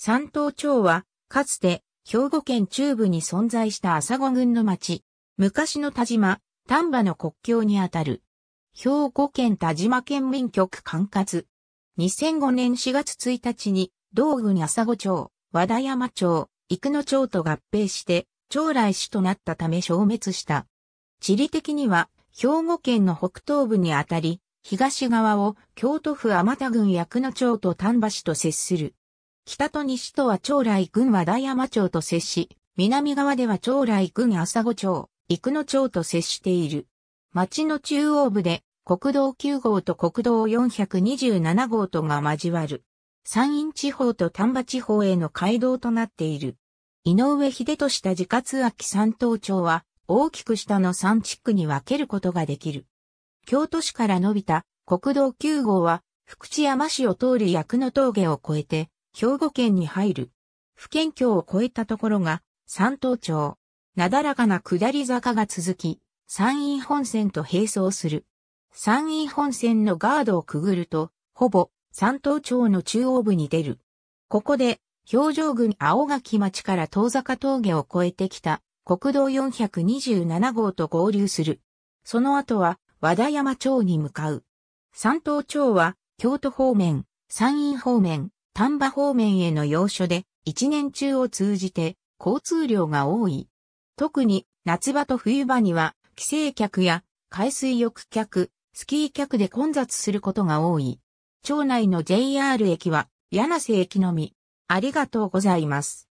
山東町は、かつて、兵庫県中部に存在した朝子郡の町、昔の田島、丹波の国境にあたる、兵庫県田島県民局管轄。2005年4月1日に、道郡朝子町、和田山町、生野町と合併して、町来市となったため消滅した。地理的には、兵庫県の北東部にあたり、東側を京都府天田郡役野町と丹波市と接する。北と西とは長来郡和田山町と接し、南側では長来郡朝子町、生野町と接している。町の中央部で国道9号と国道427号とが交わる。山陰地方と丹波地方への街道となっている。井上秀俊田自活秋三東町は大きく下の3地区に分けることができる。京都市から伸びた国道9号は福知山市を通り役の峠を越えて兵庫県に入る。府県境を越えたところが、山東町。なだらかな下り坂が続き、山陰本線と並走する。山陰本線のガードをくぐると、ほぼ山東町の中央部に出る。ここで、表情郡青垣町から遠坂峠を越えてきた国道427号と合流する。その後は和田山町に向かう。山東町は京都方面、山陰方面、丹波方面への要所で、一年中を通じて交通量が多い。特に夏場と冬場には、帰省客や海水浴客、スキー客で混雑することが多い。町内の JR 駅は、柳瀬駅のみ。ありがとうございます。